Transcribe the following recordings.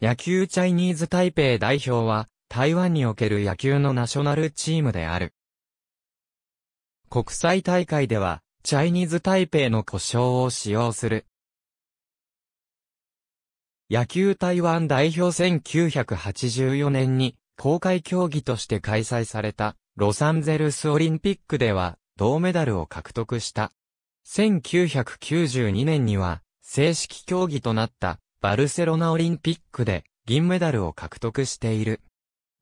野球チャイニーズ台北代表は、台湾における野球のナショナルチームである。国際大会では、チャイニーズ台北の故障を使用する。野球台湾代表1984年に、公開競技として開催された、ロサンゼルスオリンピックでは、銅メダルを獲得した。1992年には、正式競技となった、バルセロナオリンピックで銀メダルを獲得している。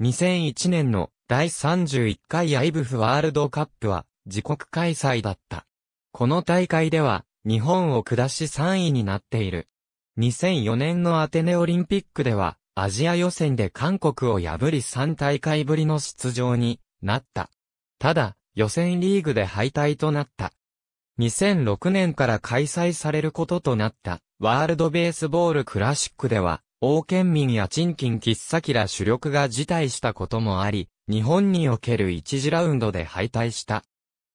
2001年の第31回アイブフワールドカップは自国開催だった。この大会では日本を下し3位になっている。2004年のアテネオリンピックではアジア予選で韓国を破り3大会ぶりの出場になった。ただ、予選リーグで敗退となった。2006年から開催されることとなった。ワールドベースボールクラシックでは、王県民や陳金喫茶キラ主力が辞退したこともあり、日本における1次ラウンドで敗退した。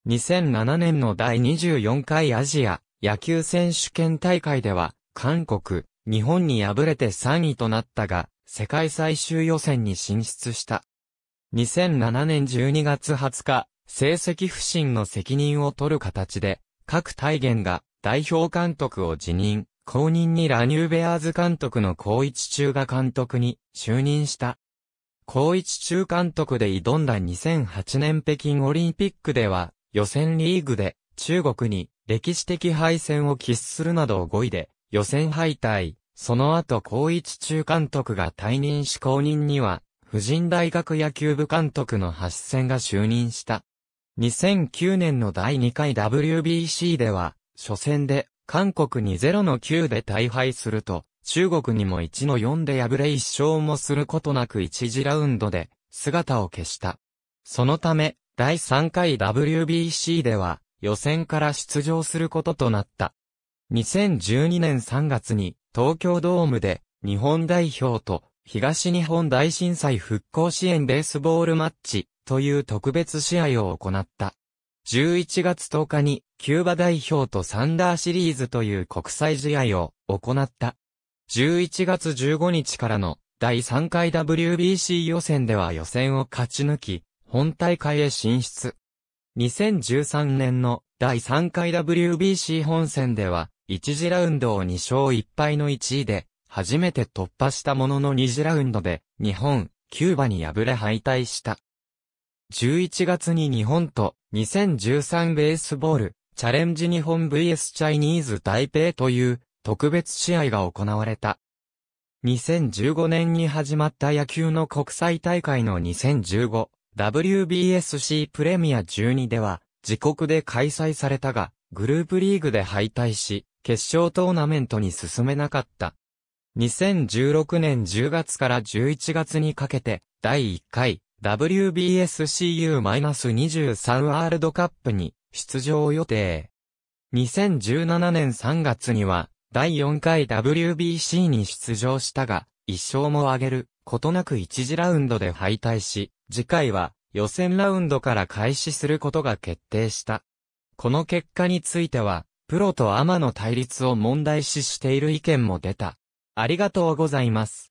2007年の第24回アジア野球選手権大会では、韓国、日本に敗れて3位となったが、世界最終予選に進出した。2007年12月20日、成績不振の責任を取る形で、各体元が代表監督を辞任。後任にラニューベアーズ監督の高一中が監督に就任した。高一中監督で挑んだ2008年北京オリンピックでは、予選リーグで中国に歴史的敗戦を喫するなど5位で予選敗退。その後高一中監督が退任し後任には、婦人大学野球部監督の発戦が就任した。2009年の第2回 WBC では、初戦で韓国に0の9で大敗すると、中国にも1の4で敗れ一勝もすることなく1次ラウンドで姿を消した。そのため、第3回 WBC では予選から出場することとなった。2012年3月に東京ドームで日本代表と東日本大震災復興支援ベースボールマッチという特別試合を行った。11月10日にキューバ代表とサンダーシリーズという国際試合を行った。11月15日からの第3回 WBC 予選では予選を勝ち抜き、本大会へ進出。2013年の第3回 WBC 本戦では、1次ラウンドを2勝1敗の1位で、初めて突破したものの2次ラウンドで、日本、キューバに敗れ敗退した。11月に日本と2013ベースボールチャレンジ日本 VS チャイニーズ台北という特別試合が行われた。2015年に始まった野球の国際大会の 2015WBSC プレミア12では自国で開催されたがグループリーグで敗退し決勝トーナメントに進めなかった。2016年10月から11月にかけて第1回 WBSCU-23 ワールドカップに出場予定。2017年3月には第4回 WBC に出場したが、一勝も挙げることなく1次ラウンドで敗退し、次回は予選ラウンドから開始することが決定した。この結果については、プロとアマの対立を問題視している意見も出た。ありがとうございます。